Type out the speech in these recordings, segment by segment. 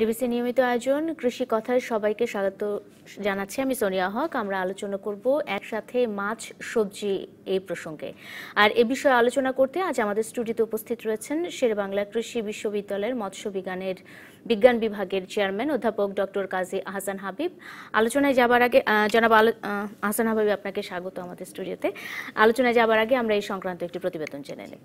DBC নিয়মিত আয়োজন কৃষি কথায় সবাইকে স্বাগত জানাচ্ছি আমি সোনিয়া হক আমরা আলোচনা করব একসাথে মাছ সবজি এই প্রসঙ্গে আর এ বিষয়ে আলোচনা করতে আজ আমাদের স্টুডিওতে উপস্থিত রয়েছেন শেরবাংলা কৃষি বিশ্ববিদ্যালয়ের মৎস্য বিজ্ঞানের বিজ্ঞান বিভাগের চেয়ারম্যান অধ্যাপক ডক্টর কাজী আহসান হাবিব আলোচনায় যাবার আগে জনাব আহসান হাবিব আপনাকে স্বাগত আমাদের স্টুডিওতে আলোচনায় যাবার আগে আমরা এই সংক্রান্ত একটি প্রতিবেদন জেনে নেব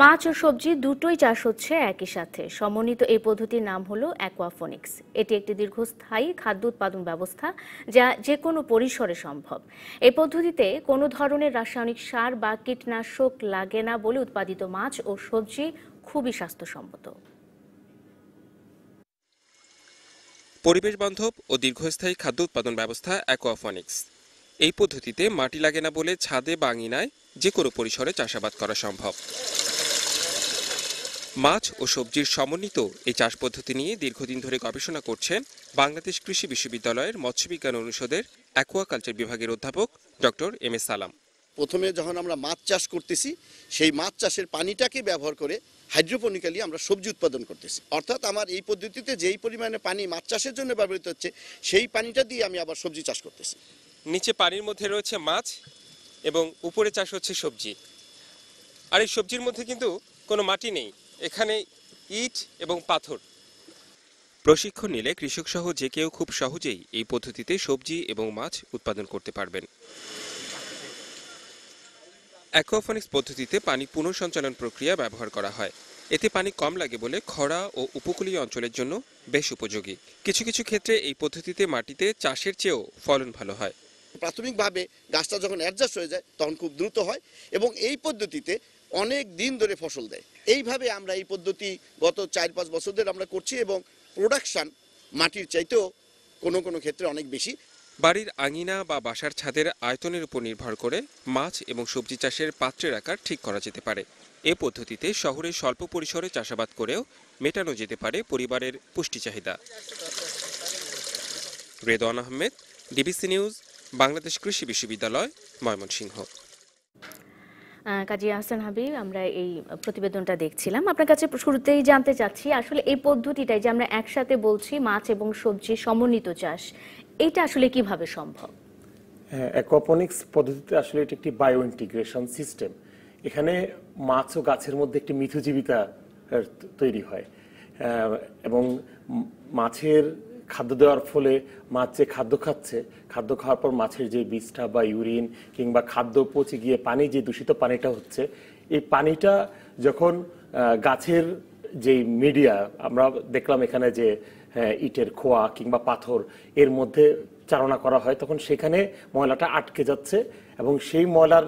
মাছ ও সবজি দুটোই চাষ হচ্ছে একই সাথে সমন্বিত এই পদ্ধতির নাম হলো অ্যাকোয়াফোনিক্স এটি একটি দীর্ঘস্থায়ী খাদ্য উৎপাদন ব্যবস্থা যা যে কোনো পরিসরে সম্ভব এই পদ্ধতিতে কোনো ধরনের রাসায়নিক সার বা কীটনাশক লাগে না বলে উৎপাদিত মাছ ও সবজি খুবই স্বাস্থ্যসম্মত পরিবেশ বান্ধব ও দীর্ঘস্থায়ী খাদ্য উৎপাদন ব্যবস্থা অ্যাকোয়াফোনিক্স এই পদ্ধতিতে মাটি লাগে না বলে ছাদে বাঙিনায় যে কোনো পরিসরে চাষাবাদ করা সম্ভব মাছ ও সবজির সমন্বিত এই চাষ পদ্ধতি নিয়ে দীর্ঘদিন ধরে গবেষণা করছেন বাংলাদেশ কৃষি বিশ্ববিদ্যালয়ের মৎস্যবিজ্ঞান অনুষদের অ্যাকোয়াকালচার বিভাগের অধ্যাপক ডক্টর এম এস সালাম প্রথমে যখন আমরা মাছ চাষ করতেছি সেই মাছ চাষের পানিটাকে ব্যবহার করে হাইড্রোপনিক্যালি আমরা সবজি উৎপাদন করতেছি অর্থাৎ আমার এই পদ্ধতিতে যেই পরিমাণে পানি মাছ চাষের জন্য ব্যবহৃত হচ্ছে সেই পানিটা দিয়ে আমি আবার সবজি চাষ করতেছি নিচে পানির মধ্যে রয়েছে মাছ এবং উপরে চাষ হচ্ছে সবজি আর এই সবজির মধ্যে কিন্তু কোনো মাটি নেই এখানে ইট এবং পাথর প্রশিক্ষণ নিলে কৃষকসহ যে কেউ খুব সহজেই এই পদ্ধতিতে সবজি এবং মাছ উৎপাদন করতে পারবেন অ্যাকোফনিক্স পদ্ধতিতে পানি পুনঃসঞ্চালন প্রক্রিয়া ব্যবহার করা হয় এতে পানি কম লাগে বলে খরা ও উপকূলীয় অঞ্চলের জন্য বেশ উপযোগী কিছু কিছু ক্ষেত্রে এই পদ্ধতিতে মাটিতে চাষের চেয়েও ফলন ভালো হয় প্রাথমিকভাবে গাছটা যখন অ্যাডজাস্ট হয়ে যায় তখন খুব দ্রুত হয় এবং এই পদ্ধতিতে অনেক দিন ধরে ফসল দেয় এইভাবে আমরা এই পদ্ধতি গত চার পাঁচ বছর ধরে আমরা করছি এবং প্রোডাকশান মাটির চাইতেও কোনো কোনো ক্ষেত্রে অনেক বেশি বাড়ির আঙিনা বা বাসার ছাদের আয়তনের উপর নির্ভর করে মাছ এবং সবজি চাষের পাত্রের আকার ঠিক করা যেতে পারে এ পদ্ধতিতে শহরের স্বল্প পরিসরে চাষাবাদ করেও মেটানো যেতে পারে পরিবারের পুষ্টি চাহিদা রেদওয়ান আহমেদ ডিবিসি নিউজ বাংলাদেশ কৃষি বিশ্ববিদ্যালয় ময়মনসিংহ কাজী আহসান হাবিব আমরা এই প্রতিবেদনটা দেখছিলাম আপনার কাছে শুরুতেই জানতে চাচ্ছি আসলে এই পদ্ধতিটাই যে আমরা একসাথে বলছি মাছ এবং সবজি সমন্বিত চাষ এটা আসলে কিভাবে সম্ভব অ্যাকোপনিক্স পদ্ধতিতে আসলে এটা একটি বায়ো ইন্টিগ্রেশন সিস্টেম এখানে মাছ ও গাছের মধ্যে একটি মিথুজীবিতা তৈরি হয় এবং মাছের খাদ্য দেওয়ার ফলে মাছ যে খাদ্য খাচ্ছে খাদ্য খাওয়ার পর মাছের যে বিষটা বা ইউরিন কিংবা খাদ্য পচে গিয়ে পানি যে দূষিত পানিটা হচ্ছে এই পানিটা যখন গাছের যে মিডিয়া আমরা দেখলাম এখানে যে হ্যাঁ, ইটের খোয়া কিংবা পাথর এর মধ্যে চারণা করা হয় তখন সেখানে ময়লাটা আটকে যাচ্ছে এবং সেই ময়লার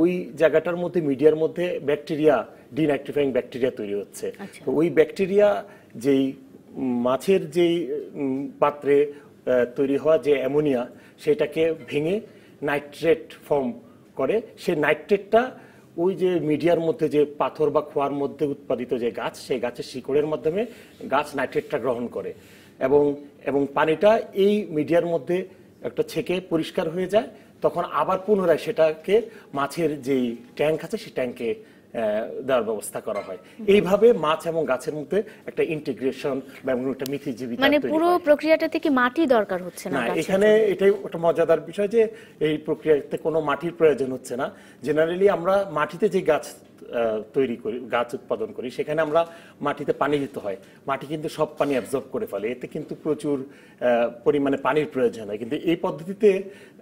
ওই জায়গাটার মধ্যে মিডিয়ার মধ্যে ব্যাকটেরিয়া ডিনঅ্যাক্টিফাইং ব্যাকটেরিয়া তৈরি হচ্ছে আচ্ছা। ওই ব্যাকটেরিয়া যেই মাছের যেই পাত্রে তৈরি হওয়া যে অ্যামোনিয়া সেটাকে ভেঙে নাইট্রেট ফর্ম করে সে নাইট্রেটটা ওই যে মিডিয়ার মধ্যে যে পাথর বা খোয়ার মধ্যে উৎপাদিত যে গাছ সেই গাছের শিকড়ের মাধ্যমে গাছ নাইট্রেটটা গ্রহণ করে এবং এবং পানিটা এই মিডিয়ার মধ্যে একটা ছেকে পরিষ্কার হয়ে যায় তখন আবার পুনরায় সেটাকে মাছের যেই ট্যাঙ্ক আছে সেই ট্যাঙ্কে দেওয়ার ব্যবস্থা করা হয় এইভাবে মাছ এবং গাছের মধ্যে একটা ইন্টিগ্রেশন বা একটা মিথি জীবিত মানে পুরো প্রক্রিয়াটাতে কি মাটি দরকার হচ্ছে না এখানে এটাই একটা মজাদার বিষয় যে এই প্রক্রিয়াতে কোনো মাটির প্রয়োজন হচ্ছে না জেনারেলি আমরা মাটিতে যে গাছ তৈরি করি গাছ উৎপাদন করি সেখানে আমরা মাটিতে পানি দিতে হয় মাটি কিন্তু সব পানি অ্যাবজর্ব করে ফেলে এতে কিন্তু প্রচুর পরিমাণে পানির প্রয়োজন হয় কিন্তু এই পদ্ধতিতে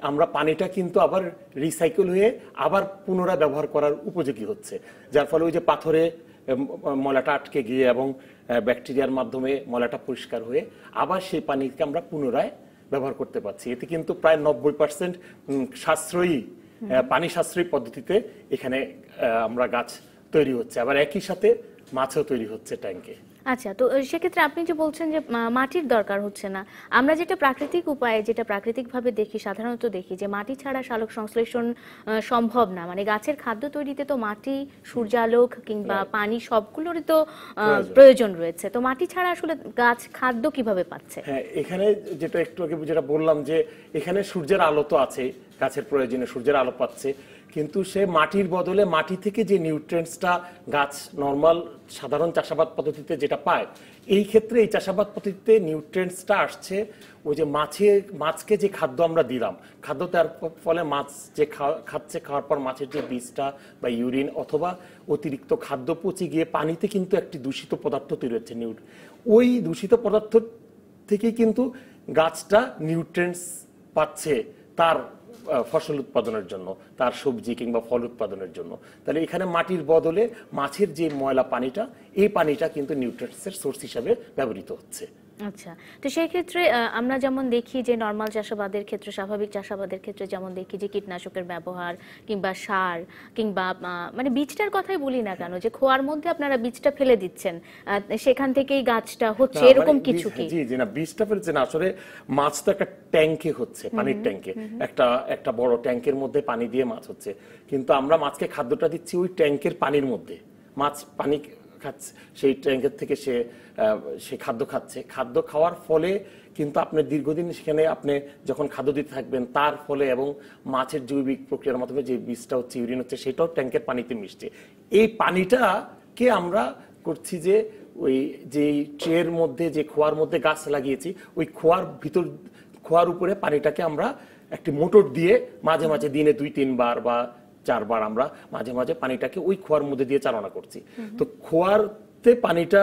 আমরা পানিটা কিন্তু আবার রিসাইকেল হয়ে আবার পুনরায় ব্যবহার করার উপযোগী হচ্ছে যার ফলে ওই যে পাথরে মলাটা আটকে গিয়ে এবং ব্যাকটেরিয়ার মাধ্যমে মলাটা পরিষ্কার হয়ে আবার সেই পানিকে আমরা পুনরায় ব্যবহার করতে পারছি এতে কিন্তু প্রায় নব্বই পার্সেন্ট সাশ্রয়ী পানি সাশ্রয়ী পদ্ধতিতে এখানে আমরা গাছ তৈরি হচ্ছে আবার একই সাথে মাছও তৈরি হচ্ছে ট্যাঙ্কে আচ্ছা তো সেক্ষেত্রে আপনি যে বলছেন যে মাটির দরকার হচ্ছে না আমরা যেটা প্রাকৃতিক উপায়ে যেটা প্রাকৃতিকভাবে দেখি সাধারণত দেখি যে মাটি ছাড়া সালোক সংশ্লেষণ সম্ভব না মানে গাছের খাদ্য তৈরিতে তো মাটি সূর্যালোক কিংবা পানি সবগুলোরই তো প্রয়োজন রয়েছে তো মাটি ছাড়া আসলে গাছ খাদ্য কিভাবে পাচ্ছে হ্যাঁ, এখানে যেটা একটু আগে যেটা বললাম যে এখানে সূর্যের আলো তো আছে গাছের প্রয়োজনে সূর্যের আলো পাচ্ছে কিন্তু সে মাটির বদলে মাটি থেকে যে নিউট্রেন্টসটা গাছ নর্মাল সাধারণ চাষাবাদ পদ্ধতিতে যেটা পায় এই ক্ষেত্রে এই চাষাবাদ পদ্ধতিতে নিউট্রেন্টসটা আসছে ওই যে মাছে মাছকে যে খাদ্য আমরা দিলাম খাদ্য তার ফলে মাছ যে খাচ্ছে খাওয়ার পর মাছের যে বীজটা বা ইউরিন অথবা অতিরিক্ত খাদ্য পচে গিয়ে পানিতে কিন্তু একটি দূষিত পদার্থ তৈরি হচ্ছে নিউট ওই দূষিত পদার্থ থেকেই কিন্তু গাছটা নিউট্রেন্টস পাচ্ছে তার ফসল উৎপাদনের জন্য তার সবজি কিংবা ফল উৎপাদনের জন্য তাহলে এখানে মাটির বদলে মাছের যে ময়লা পানিটা এই পানিটা কিন্তু নিউট্রেন্টসের সোর্স হিসাবে ব্যবহৃত হচ্ছে আচ্ছা তো সেই ক্ষেত্রে আমরা যেমন দেখি যে নর্মাল চাষাবাদের ক্ষেত্রে স্বাভাবিক চাষাবাদের ক্ষেত্রে যেমন দেখি যে কীটনাশকের ব্যবহার কিংবা সার কিংবা মানে বীজটার কথাই বলি না কেন যে খোয়ার মধ্যে আপনারা বীজটা ফেলে দিচ্ছেন সেখান থেকেই গাছটা হচ্ছে এরকম মানে কিছু কি জি জি না বীজটা না আসলে মাছ তো একটা ট্যাঙ্কে হচ্ছে পানির ট্যাঙ্কে একটা একটা বড় ট্যাঙ্কের মধ্যে পানি দিয়ে মাছ হচ্ছে কিন্তু আমরা মাছকে খাদ্যটা দিচ্ছি ওই ট্যাঙ্কের পানির মধ্যে মাছ পানি খাচ্ছে সেই ট্যাঙ্কের থেকে সে সে খাদ্য খাচ্ছে খাদ্য খাওয়ার ফলে কিন্তু আপনি দীর্ঘদিন সেখানে আপনি যখন খাদ্য দিতে থাকবেন তার ফলে এবং মাছের জৈবিক প্রক্রিয়ার মাধ্যমে যে বীজটা হচ্ছে ইউরিন হচ্ছে সেটাও ট্যাঙ্কের পানিতে মিশছে এই পানিটাকে আমরা করছি যে ওই যে ট্রের মধ্যে যে খোয়ার মধ্যে গাছ লাগিয়েছি ওই খোয়ার ভিতর খোয়ার উপরে পানিটাকে আমরা একটি মোটর দিয়ে মাঝে মাঝে দিনে দুই তিনবার বা চারবার আমরা মাঝে মাঝে পানিটাকে ওই খোয়ার মধ্যে দিয়ে চালনা করছি তো খোয়ারতে পানিটা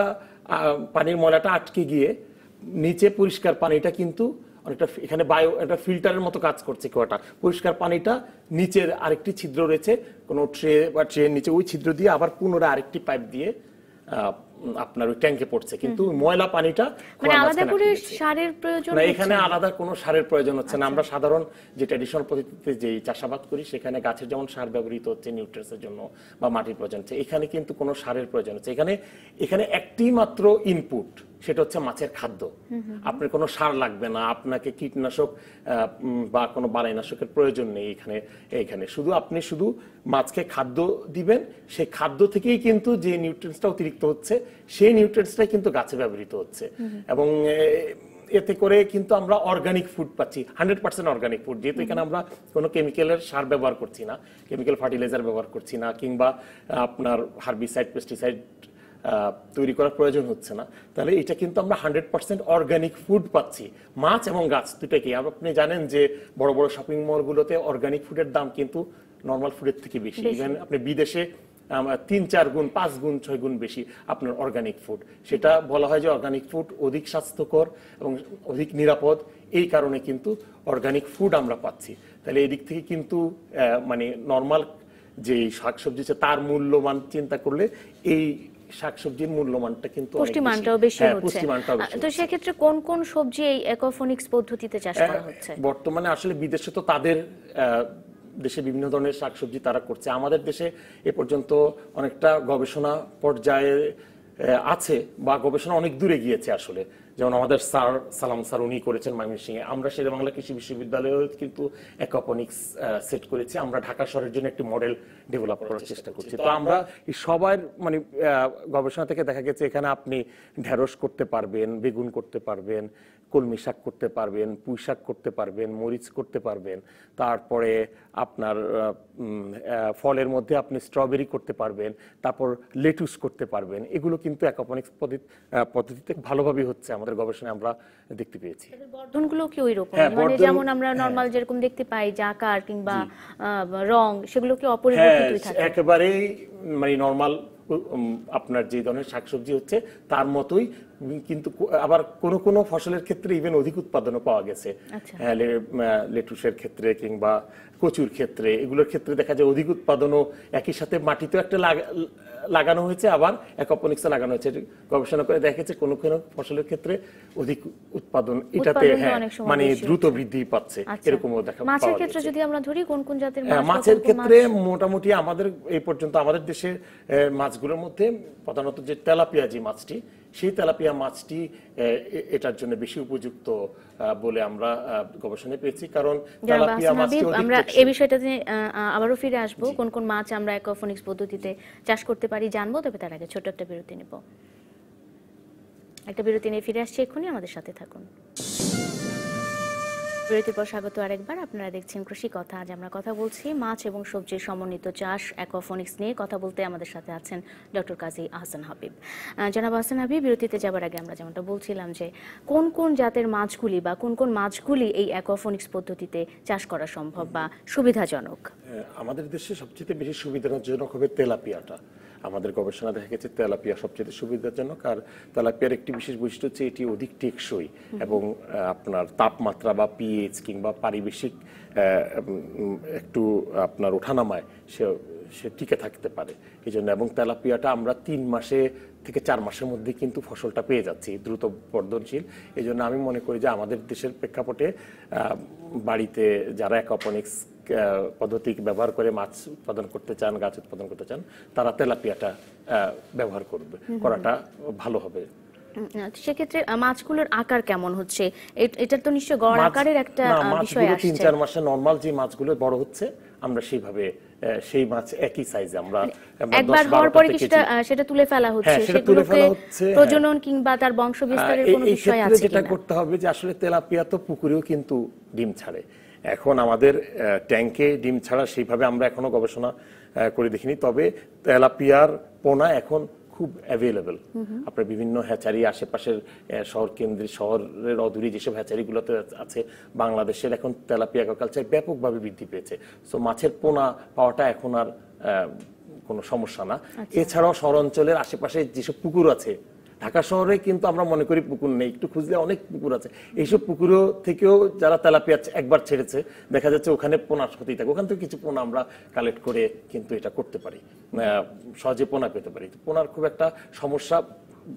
পানির ময়লাটা আটকে গিয়ে নিচে পরিষ্কার পানিটা কিন্তু অনেকটা এখানে বায়ো একটা ফিল্টারের মতো কাজ করছে কোয়াটা পরিষ্কার পানিটা নিচের আরেকটি ছিদ্র রয়েছে কোনো ট্রে বা ট্রেন নিচে ওই ছিদ্র দিয়ে আবার পুনরায় আরেকটি পাইপ দিয়ে আপনার ওই ট্যাঙ্কে পড়ছে কিন্তু ময়লা পানিটা মানে আলাদা করে সারের প্রয়োজন না মানে এখানে আলাদা কোনো সারের প্রয়োজন হচ্ছে না আচ্ছা। আমরা সাধারণ যে ট্র্যাডিশনাল পদ্ধতিতে যে চাষাবাদ করি সেখানে গাছের যেমন সার ব্যবহৃত হচ্ছে নিউট্রেসের জন্য বা মাটির প্রয়োজন হচ্ছে এখানে কিন্তু কোনো সারের প্রয়োজন হচ্ছে এখানে এখানে একটি মাত্র ইনপুট সেটা হচ্ছে মাছের খাদ্য আপনার কোনো সার লাগবে না আপনাকে কীটনাশক বা কোনো বালাইনাশকের প্রয়োজন নেই এখানে এখানে শুধু আপনি শুধু মাছকে খাদ্য দিবেন সেই খাদ্য থেকেই কিন্তু যে নিউট্রিয়েন্টসটা অতিরিক্ত হচ্ছে সেই নিউট্রিয়েন্টসটাই কিন্তু গাছে ব্যবহৃত হচ্ছে এবং এতে করে কিন্তু আমরা অর্গানিক ফুড পাচ্ছি হান্ড্রেড পার্সেন্ট অর্গানিক ফুড যেহেতু এখানে আমরা কোনো কেমিক্যালের সার ব্যবহার করছি না কেমিক্যাল ফার্টিলাইজার ব্যবহার করছি না কিংবা আপনার হার্বিসাইড পেস্টিসাইড তৈরি করার প্রয়োজন হচ্ছে না তাহলে এটা কিন্তু আমরা হান্ড্রেড পার্সেন্ট অর্গানিক ফুড পাচ্ছি মাছ এবং গাছ দুটাকে আপনি জানেন যে বড় বড় শপিং মলগুলোতে অর্গানিক ফুডের দাম কিন্তু নর্মাল ফুডের থেকে বেশি ইভেন আপনি বিদেশে তিন চার গুণ পাঁচ গুণ ছয় গুণ বেশি আপনার অর্গানিক ফুড সেটা বলা হয় যে অর্গানিক ফুড অধিক স্বাস্থ্যকর এবং অধিক নিরাপদ এই কারণে কিন্তু অর্গানিক ফুড আমরা পাচ্ছি তাহলে এদিক থেকে কিন্তু মানে নর্মাল যে শাকসবজি তার মূল্যমান চিন্তা করলে এই শাকসবজির মূল্যমানটা কিন্তু পুষ্টিমানটাও বেশি হ্যাঁ, হচ্ছে তো সেক্ষেত্রে কোন কোন সবজি এই একোফোনিক্স পদ্ধতিতে চাষ করা হচ্ছে বর্তমানে আসলে বিদেশে তো তাদের দেশে বিভিন্ন ধরনের শাকসবজি তারা করছে আমাদের দেশে এ পর্যন্ত অনেকটা গবেষণা পর্যায়ে আছে বা গবেষণা অনেক দূরে গিয়েছে আসলে যেমন আমাদের স্যার সালাম স্যার উনি করেছেন ময়মনসিংহে আমরা শেরে বাংলা কৃষি বিশ্ববিদ্যালয়ে কিন্তু অ্যাকোপনিক্স সেট করেছি আমরা ঢাকা শহরের জন্য একটি মডেল ডেভেলপ করার চেষ্টা করছি তো আমরা সবাই মানে গবেষণা থেকে দেখা গেছে এখানে আপনি ঢেঁড়স করতে পারবেন বেগুন করতে পারবেন কলমি শাক করতে পারবেন পুঁই শাক করতে পারবেন মরিচ করতে পারবেন তারপরে আপনার ফলের মধ্যে আপনি স্ট্রবেরি করতে পারবেন তারপর লেটুস করতে পারবেন এগুলো কিন্তু অ্যাকোপনিক্স পদ্ধতিতে ভালোভাবে হচ্ছে আমাদের গবেষণায় আমরা দেখতে পেয়েছি বর্ধনগুলো কি ওই রকম হ্যাঁ, মানে যেমন আমরা নরমাল হ্যাঁ। যেরকম দেখতে পাই জাকার কিংবা রং সেগুলো কি অপরিবর্তিতই হ্যাঁ, থাকে একেবারেই মানে নরমাল আপনার যে ধরনের শাকসবজি হচ্ছে তার মতোই কিন্তু আবার কোন কোন ফসলের ক্ষেত্রে ইভেন অধিক উৎপাদন পাওয়া গেছে আচ্ছা। হ্যাঁ, লেটুসের ক্ষেত্রে কিংবা কচুর ক্ষেত্রে এগুলোর ক্ষেত্রে দেখা যায় অধিক উৎপাদন একই সাথে মাটিতে একটা লাগানো হয়েছে আবার অ্যাকোপনিক্সে লাগানো হয়েছে গবেষণা করে দেখা গেছে কোনো কোনো ফসলের ক্ষেত্রে অধিক উৎপাদন এটাতে হ্যাঁ মানে দ্রুত বৃদ্ধি পাচ্ছে আচ্ছা। এরকমও দেখা মাছের ক্ষেত্রে যদি আমরা ধরি কোন কোন জাতের মাছ হ্যাঁ, মাছের ক্ষেত্রে মোটামুটি আমাদের এই পর্যন্ত আমাদের দেশে মাছগুলোর মধ্যে প্রধানত যে তেলাপিয়াজি মাছটি সেই তেলাপিয়া মাছটি এটার জন্য বেশি উপযুক্ত বলে আমরা গবেষণা পেয়েছি কারণ তেলাপিয়া মাছটি আমরা এই বিষয়টা নিয়ে আবারও ফিরে আসব কোন কোন মাছ আমরা অ্যাকোয়াপনিক্স পদ্ধতিতে চাষ করতে পারি জানবো তবে তার আগে ছোট একটা বিরতি নেব একটা বিরতি নিয়ে ফিরে আসছি এক্ষুনি আমাদের সাথে থাকুন বিরতির পর স্বাগত আরেকবার আপনারা দেখছেন কৃষি কথা আজ আমরা কথা বলছি মাছ এবং সবজির সমন্বিত চাষ অ্যাকোফোনিক্স নিয়ে কথা বলতে আমাদের সাথে আছেন ডক্টর কাজী আহসান হাবিব জনাব আহসান হাবিব বিরতিতে যাবার আগে আমরা যেমনটা বলছিলাম যে কোন কোন জাতের মাছগুলি বা কোন কোন মাছগুলি এই অ্যাকোফোনিক্স পদ্ধতিতে চাষ করা সম্ভব বা সুবিধাজনক হ্যাঁ, আমাদের দেশে সবচেয়ে বেশি সুবিধাজনক হবে তেলাপিয়াটা আমাদের গবেষণা দেখা গেছে তেলাপিয়া সবচেয়ে সুবিধাজনক আর তেলাপিয়ার একটি বিশেষ বৈশিষ্ট্য হচ্ছে এটি অধিক টেকসই এবং আপনার তাপমাত্রা বা পিএইচ কিংবা পারিবেশিক একটু আপনার ওঠানামায় সে সে টিকে থাকতে পারে এই জন্য এবং তেলাপিয়াটা আমরা তিন মাসে থেকে চার মাসের মধ্যে কিন্তু ফসলটা পেয়ে যাচ্ছি দ্রুত বর্ধনশীল এই জন্য আমি মনে করি যে আমাদের দেশের প্রেক্ষাপটে বাড়িতে যারা অ্যাকোপনিক্স পদ্ধতি ব্যবহার করে মাছ উৎপাদন করতে চান গাছ উৎপাদন করতে চান তারা তেলাপিয়াটা ব্যবহার করবে করাটা ভালো হবে আচ্ছা, সেক্ষেত্রে মাছগুলোর আকার কেমন হচ্ছে এটা তো নিশ্চয় গড় আকারের একটা বিষয় তিন চার মাসে যে মাছগুলো বড় হচ্ছে আমরা সেইভাবে সেই মাছ একই সাইজে আমরা মানে একবার হওয়ার পরে সেটা সেটা তুলে ফেলা হ্যাঁ, হচ্ছে সেটা তুলে ফেলা হচ্ছে হ্যাঁ। প্রজনন কিংবা তার বংশ বিস্তারের কোনো বিষয় আছে যেটা করতে হবে যে আসলে তেলাপিয়া তো পুকুরেও কিন্তু ডিম ছাড়ে এখন আমাদের ট্যাঙ্কে ডিম ছাড়া সেইভাবে আমরা এখনো গবেষণা করে দেখিনি তবে তেলাপিয়ার পোনা এখন খুব অ্যাভেলেবেল আপনার বিভিন্ন হ্যাচারি আশেপাশের শহর কেন্দ্রে শহরের অদূরে যেসব হ্যাচারিগুলোতে আছে বাংলাদেশের এখন তেলাপিয়া কালচার ব্যাপকভাবে বৃদ্ধি পেয়েছে সো মাছের পোনা পাওয়াটা এখন আর কোনো সমস্যা না আচ্ছা। এছাড়াও শহর অঞ্চলের আশেপাশে যেসব পুকুর আছে ঢাকা শহরে কিন্তু আমরা মনে করি পুকুর নেই একটু খুঁজলে অনেক পুকুর আছে এইসব পুকুরও থেকেও যারা তেলাপিয়া একবার ছেড়েছে দেখা যাচ্ছে ওখানে পোনা হতেই থাকে ওখান থেকে কিছু পোনা আমরা কালেক্ট করে কিন্তু এটা করতে পারি সহজে পোনা পেতে পারি পোনার খুব একটা সমস্যা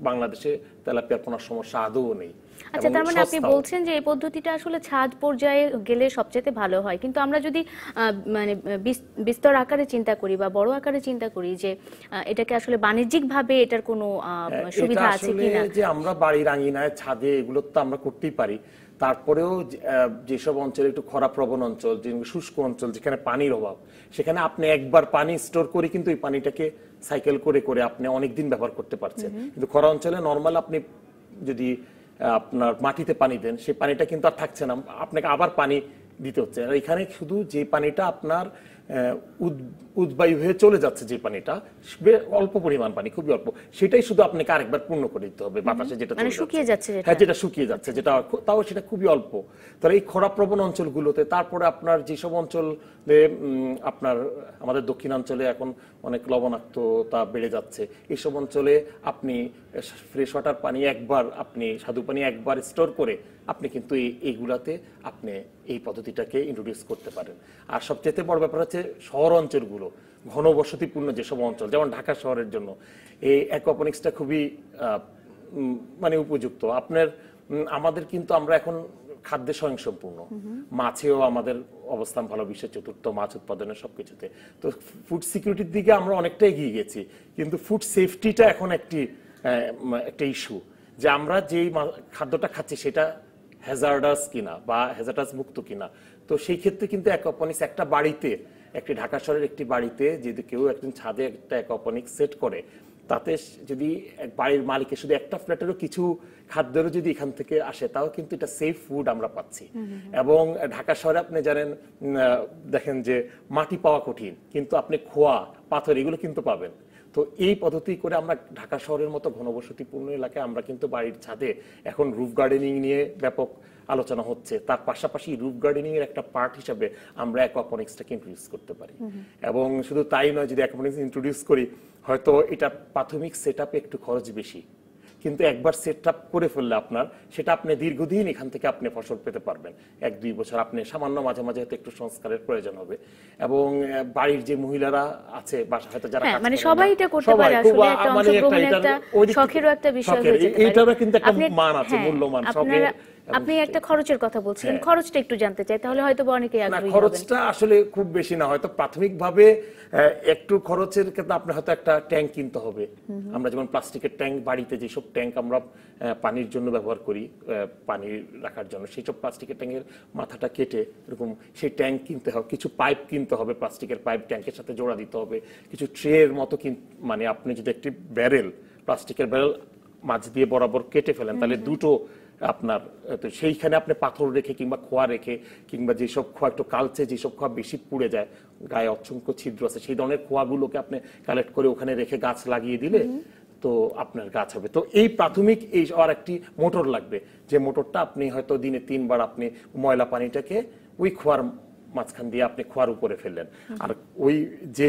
বাংলাদেশে তেলাপিয়ার কোন সমস্যা আদৌ নেই আচ্ছা তার মানে আপনি বলছেন যে এই পদ্ধতিটা আসলে ছাদ পর্যায়ে গেলে সবচেয়ে ভালো হয় কিন্তু আমরা যদি মানে বিস্তর আকারে চিন্তা করি বা বড় আকারে চিন্তা করি যে এটাকে আসলে বাণিজ্যিক ভাবে এটার কোনো হ্যাঁ, সুবিধা আছে কিনা যে আমরা বাড়ির আঙিনায় ছাদে এগুলো তো আমরা করতেই পারি তারপরেও যেসব অঞ্চলে একটু খরা প্রবণ অঞ্চল শুষ্ক অঞ্চল যেখানে পানির অভাব সেখানে আপনি একবার পানি স্টোর করে কিন্তু এই পানিটাকে সাইকেল করে করে আপনি অনেক দিন ব্যবহার করতে পারছেন কিন্তু খরা অঞ্চলে নর্মাল আপনি যদি আপনার মাটিতে পানি দেন সেই পানিটা কিন্তু আর থাকছে না আপনাকে আবার পানি দিতে হচ্ছে এখানে শুধু যে পানিটা আপনার উদ্বায়ু হয়ে চলে যাচ্ছে যে পানিটা অল্প পরিমাণ পানি খুবই অল্প সেটাই শুধু আপনাকে আরেকবার পূর্ণ করে দিতে হবে বাতাসে যেটা মানে শুকিয়ে যাচ্ছে হ্যাঁ যেটা শুকিয়ে যাচ্ছে যেটা তাও সেটা খুবই অল্প তাহলে এই খরা প্রবণ অঞ্চলগুলোতে তারপরে আপনার যেসব অঞ্চল আপনার আমাদের দক্ষিণাঞ্চলে এখন অনেক লবণাক্ততা বেড়ে যাচ্ছে এইসব অঞ্চলে আপনি ফ্রেশ ওয়াটার পানি একবার আপনি সাধু পানি একবার স্টোর করে আপনি কিন্তু এইগুলাতে আপনি এই পদ্ধতিটাকে ইন্ট্রোডিউস করতে পারেন আর সবচেয়ে বড় ব্যাপার হচ্ছে শহর অঞ্চলগুলো ঘনবসতিপূর্ণ যেসব অঞ্চল যেমন ঢাকা শহরের জন্য এই অ্যাকোপনিক্সটা খুবই মানে উপযুক্ত আপনার আমাদের কিন্তু আমরা এখন খাদ্যে স্বয়ংসম্পূর্ণ মাছেও আমাদের অবস্থান ভালো বিশ্বের চতুর্থ মাছ উৎপাদনের সবকিছুতে তো ফুড সিকিউরিটির দিকে আমরা অনেকটা এগিয়ে গেছি কিন্তু ফুড সেফটিটা এখন একটি একটা ইস্যু যে আমরা যেই খাদ্যটা খাচ্ছি সেটা হ্যাজার্ডাস কিনা বা হ্যাজার্ডাস মুক্ত কিনা তো সেই ক্ষেত্রে কিন্তু অ্যাকোপনিক্স একটা বাড়িতে একটি ঢাকা শহরের একটি বাড়িতে যদি কেউ একদিন ছাদে একটা অ্যাকোপনিক্স সেট করে তাতে যদি বাড়ির মালিকের শুধু একটা ফ্ল্যাটেরও কিছু খাদ্যেরও যদি এখান থেকে আসে তাও কিন্তু এটা সেফ ফুড আমরা পাচ্ছি এবং ঢাকা শহরে আপনি জানেন দেখেন যে মাটি পাওয়া কঠিন কিন্তু আপনি খোয়া পাথর এগুলো কিন্তু পাবেন তো এই পদ্ধতি করে আমরা ঢাকা শহরের মতো ঘনবসতিপূর্ণ এলাকায় আমরা কিন্তু বাড়ির ছাদে এখন রুফ গার্ডেনিং নিয়ে ব্যাপক আলোচনা হচ্ছে তার পাশাপাশি রুফ গার্ডেনিং এর একটা পার্ট হিসাবে আমরা অ্যাকোয়াপনিক্সটাকে ইন্ট্রোডিউস করতে পারি এবং শুধু তাই নয় যদি অ্যাকোয়াপনিক্স ইন্ট্রোডিউস করি হয়তো এটা প্রাথমিক সেট একটু খরচ বেশি কিন্তু একবার সেট আপ করে ফেললে আপনার সেটা আপনি দীর্ঘদিন এখান থেকে আপনি ফসল পেতে পারবেন এক দুই বছর আপনি সামান্য মাঝে মাঝে হয়তো একটু সংস্কারের প্রয়োজন হবে এবং বাড়ির যে মহিলারা আছে বাসা হয়তো যারা হ্যাঁ, মানে সবাই এটা করতে পারে আসলে একটা অংশগ্রহণ মানে একটা শখেরও একটা বিষয় হয়ে যেতে পারে এটারও কিন্তু একটা মান আছে হ্যাঁ, মূল্যমান সবে আপনি একটা খরচের কথা বলছিলেন হ্যাঁ। খরচটা একটু জানতে চাই তাহলে হয়তো অনেকেই আগ্রহী হবেন খরচটা আসলে খুব বেশি না হয়তো প্রাথমিকভাবে একটু খরচের ক্ষেত্রে আপনি হয়তো একটা ট্যাঙ্ক কিনতে হবে আমরা যেমন প্লাস্টিকের ট্যাঙ্ক বাড়িতে যেসব ট্যাঙ্ক আমরা পানির জন্য ব্যবহার করি পানি রাখার জন্য সেই সব প্লাস্টিকের ট্যাঙ্কের মাথাটা কেটে এরকম সেই ট্যাঙ্ক কিনতে হবে কিছু পাইপ কিনতে হবে প্লাস্টিকের পাইপ ট্যাঙ্কের সাথে জোড়া দিতে হবে কিছু ট্রের মতো মানে আপনি যদি একটি ব্যারেল প্লাস্টিকের ব্যারেল মাছ দিয়ে বরাবর কেটে ফেলেন তাহলে দুটো আপনার সেইখানে আপনি পাথর রেখে কিংবা খোয়া রেখে কিংবা যেসব খোয়া একটু কালচে যেসব খোয়া বেশি পুড়ে যায় গায়ে অসংখ্য ছিদ্র আছে সেই ধরনের খোয়াগুলোকে আপনি কালেক্ট করে ওখানে রেখে গাছ লাগিয়ে দিলে তো আপনার গাছ হবে তো এই প্রাথমিক এই আর একটি মোটর লাগবে যে মোটরটা আপনি হয়তো দিনে তিনবার আপনি ময়লা পানিটাকে ওই খোয়ার মাঝখান দিয়ে আপনি খোয়ার উপরে ফেললেন আর ওই যে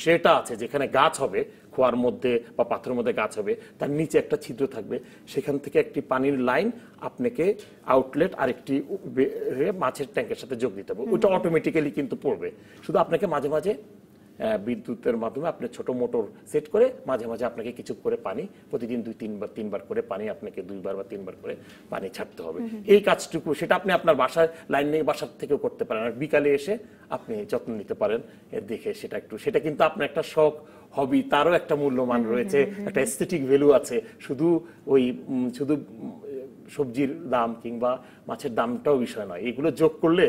ট্রেটা আছে যেখানে গাছ হবে খোয়ার মধ্যে বা পাথরের মধ্যে গাছ হবে তার নিচে একটা ছিদ্র থাকবে সেখান থেকে একটি পানির লাইন আপনাকে আউটলেট আর একটি মাছের ট্যাঙ্কের সাথে যোগ দিতে হবে ওটা অটোমেটিক্যালি কিন্তু পড়বে শুধু আপনাকে মাঝে মাঝে বিদ্যুতের মাধ্যমে আপনি ছোট মোটর সেট করে মাঝে মাঝে আপনাকে কিছু করে পানি প্রতিদিন দুই তিনবার তিনবার করে পানি আপনাকে দুইবার বা তিনবার করে পানি ছাড়তে হবে এই কাজটুকু সেটা আপনি আপনার বাসায় লাইন নিয়ে বাসার থেকেও করতে পারেন আর বিকালে এসে আপনি যত্ন নিতে পারেন দেখে সেটা একটু সেটা কিন্তু আপনার একটা শখ হবি তারও একটা মূল্যমান রয়েছে একটা এস্থেটিক ভ্যালু আছে শুধু ওই শুধু সবজির দাম কিংবা মাছের দামটাও বিষয় নয় এগুলো যোগ করলে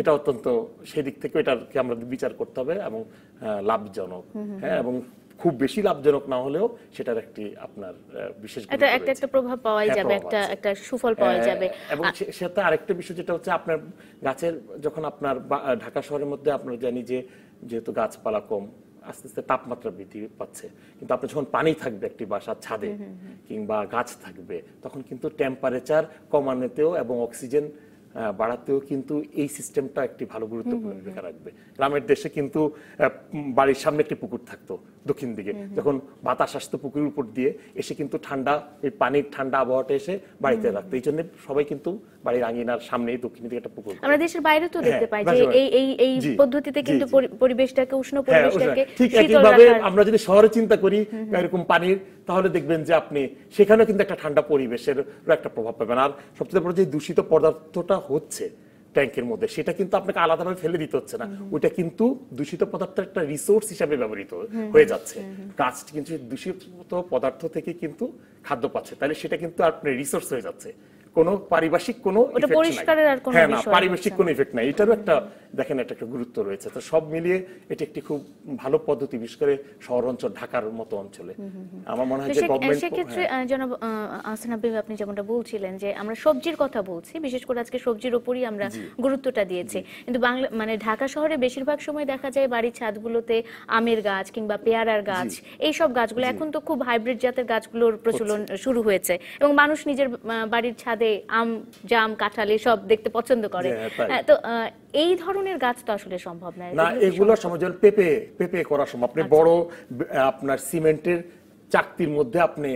এটা অত্যন্ত সেদিক থেকে এটাকে আমরা বিচার করতে হবে এবং লাভজনক হ্যাঁ এবং খুব বেশি লাভজনক না হলেও সেটার একটি আপনার বিশেষ এটা একটা একটা প্রভাব পাওয়াই হ্যাঁ, যাবে একটা একটা সুফল পাওয়া হ্যাঁ, যাবে এবং সেটা আরেকটা বিষয় যেটা হচ্ছে আপনার গাছের যখন আপনার ঢাকা শহরের মধ্যে আপনার জানি যে যেহেতু গাছপালা কম আস্তে আস্তে তাপমাত্রা বৃদ্ধি পাচ্ছে কিন্তু আপনার যখন পানি থাকবে একটি বাসার ছাদে কিংবা গাছ থাকবে তখন কিন্তু টেম্পারেচার কমানোতেও এবং অক্সিজেন বাড়াতেও কিন্তু এই সিস্টেমটা একটি ভালো গুরুত্বপূর্ণ ভূমিকা রাখবে গ্রামের দেশে কিন্তু বাড়ির সামনে একটি পুকুর থাকতো দক্ষিণ দিকে যখন বাতাস আসতো পুকুরের উপর দিয়ে এসে কিন্তু ঠান্ডা এই পানির ঠান্ডা আবহাওয়াটা এসে বাড়িতে রাখতো এই জন্য সবাই কিন্তু বাড়ির আঙিনার সামনে দক্ষিণ দিকে একটা পুকুর আমরা দেশের বাইরে তো দেখতে হ্যাঁ, পাই যে এই এই এই পদ্ধতিতে কিন্তু পরিবেশটাকে উষ্ণ হ্যাঁ, পরিবেশটাকে ঠিক একইভাবে আমরা যদি শহরে চিন্তা করি এরকম পানির তাহলে দেখবেন যে আপনি সেখানেও কিন্তু একটা ঠান্ডা পরিবেশের একটা প্রভাব পাবেন আর সবচেয়ে বড় যে দূষিত পদার্থটা হচ্ছে ট্যাঙ্কের মধ্যে সেটা কিন্তু আপনাকে আলাদাভাবে ফেলে দিতে হচ্ছে না ওইটা কিন্তু দূষিত পদার্থের একটা রিসোর্স হিসাবে ব্যবহৃত হয়ে যাচ্ছে গাছটি কিন্তু দূষিত পদার্থ থেকে কিন্তু খাদ্য পাচ্ছে তাহলে সেটা কিন্তু আপনার রিসোর্স হয়ে যাচ্ছে কোনো পারিভাষিক কোনো হ্যাঁ না পারিভাষিক কোনো ইফেক্ট নাই এটারও একটা দেখেন এটা একটা গুরুত্ব রয়েছে তো সব মিলিয়ে এটি একটি খুব ভালো পদ্ধতি বিশেষ করে শহর অঞ্চল ঢাকার মতো অঞ্চলে আমার মনে হয় যে গভর্নমেন্ট সেক্ষেত্রে হ্যাঁ। জনাব আহসান আবিব আপনি যেমনটা বলছিলেন যে আমরা সবজির কথা বলছি বিশেষ করে আজকে সবজির উপরই আমরা গুরুত্বটা দিয়েছি কিন্তু বাংলা মানে ঢাকা শহরে বেশিরভাগ সময় দেখা যায় বাড়ির ছাদগুলোতে আমের গাছ কিংবা পেয়ারার গাছ এই সব গাছগুলো এখন তো খুব হাইব্রিড জাতের গাছগুলোর প্রচলন শুরু হয়েছে এবং মানুষ নিজের বাড়ির ছাদ স্বাদে আম জাম কাঁঠাল সব দেখতে পছন্দ করে হ্যাঁ, হ্যাঁ, তো এই ধরনের গাছ তো আসলে সম্ভব না না এগুলো সম্ভব যেমন পেঁপে পেঁপে করা সম্ভব আপনি আচ্ছা। বড় আপনার সিমেন্টের চাকতির মধ্যে আপনি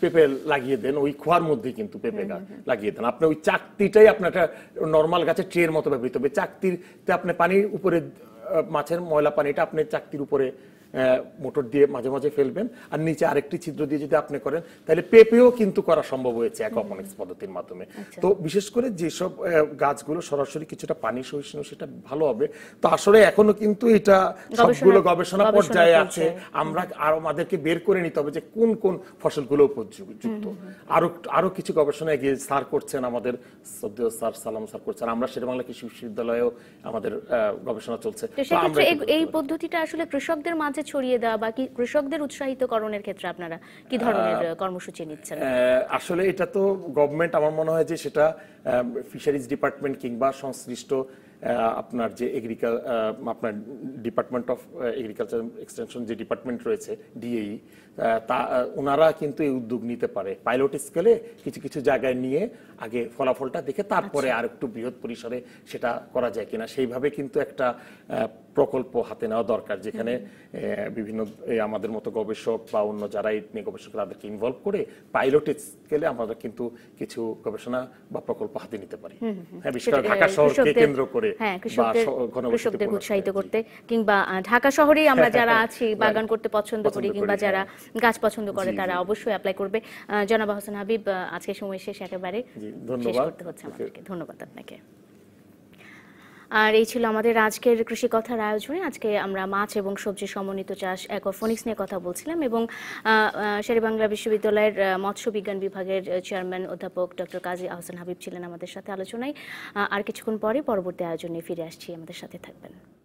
পেঁপে লাগিয়ে দেন ওই খোয়ার মধ্যে কিন্তু পেঁপে গাছ লাগিয়ে দেন আপনি ওই চাকতিটাই আপনার একটা নর্মাল গাছের ট্রের মতো ব্যবহৃত হবে চাকতির আপনি পানির উপরে মাছের ময়লা পানিটা আপনি চাকতির উপরে মোটর দিয়ে মাঝে মাঝে ফেলবেন আর নিচে আরেকটি ছিদ্র দিয়ে যদি আপনি করেন তাহলে পেপেও কিন্তু করা সম্ভব হয়েছে অ্যাকোপনিক্স পদ্ধতির মাধ্যমে আচ্ছা। তো বিশেষ করে যেসব গাছগুলো সরাসরি কিছুটা পানি সহিষ্ণু সেটা ভালো হবে তো আসলে এখনো কিন্তু এটা সবগুলো গবেষণা পর্যায়ে আছে আমরা আর আমাদেরকে বের করে নিতে হবে যে কোন কোন ফসলগুলো উপযুক্ত আরো আরো কিছু গবেষণা এগিয়ে স্যার করছেন আমাদের সদ্য স্যার সালাম স্যার করছেন আমরা সেটা বাংলা কৃষি বিশ্ববিদ্যালয়েও আমাদের গবেষণা চলছে এই পদ্ধতিটা আসলে কৃষকদের মাঝে মাঠে ছড়িয়ে দেওয়া বা কি কৃষকদের করণের ক্ষেত্রে আপনারা কি ধরনের কর্মসূচি নিচ্ছেন আসলে এটা তো গভর্নমেন্ট আমার মনে হয় যে সেটা ফিশারিজ ডিপার্টমেন্ট কিংবা সংশ্লিষ্ট আপনার যে এগ্রিকাল আপনার ডিপার্টমেন্ট অফ এগ্রিকালচার এক্সটেনশন যে ডিপার্টমেন্ট রয়েছে ডিএই তা ওনারা কিন্তু এই উদ্যোগ নিতে পারে পাইলট স্কেলে কিছু কিছু জায়গায় নিয়ে আগে ফলাফলটা দেখে তারপরে আচ্ছা। আর একটু বৃহৎ পরিসরে সেটা করা যায় কিনা সেইভাবে কিন্তু একটা প্রকল্প হাতে নেওয়া দরকার যেখানে বিভিন্ন আমাদের মতো গবেষক বা অন্য যারা এই নিয়ে গবেষক তাদেরকে ইনভলভ করে পাইলট স্কেলে আমরা কিন্তু কিছু গবেষণা বা প্রকল্প হাতে নিতে পারি হ্যাঁ বিশেষ করে ঢাকা শহরকে কেন্দ্র করে হ্যাঁ, কৃষকদের উৎসাহিত করতে কিংবা ঢাকা শহরেই আমরা হ্যাঁ, হ্যাঁ, যারা আছি বাগান করতে পছন্দ করি কিংবা যারা গাছ পছন্দ করে তারা অবশ্যই অ্যাপ্লাই করবে জনাব হোসেন হাবিব আজকে সময় শেষ একেবারে শেষ করতে হচ্ছে আমাদেরকে ধন্যবাদ আপনাকে আর এই ছিল আমাদের আজকের কৃষি কথার আয়োজনে আজকে আমরা মাছ এবং সবজি সমন্বিত চাষ অ্যাকোফোনিক্স নিয়ে কথা বলছিলাম এবং শেরেবাংলা বিশ্ববিদ্যালয়ের মৎস্য বিজ্ঞান বিভাগের চেয়ারম্যান অধ্যাপক ডক্টর কাজী আহসান হাবিব ছিলেন আমাদের সাথে আলোচনায় আর কিছুক্ষণ পরে পরবর্তী আয়োজনে ফিরে আসছি আমাদের সাথে থাকবেন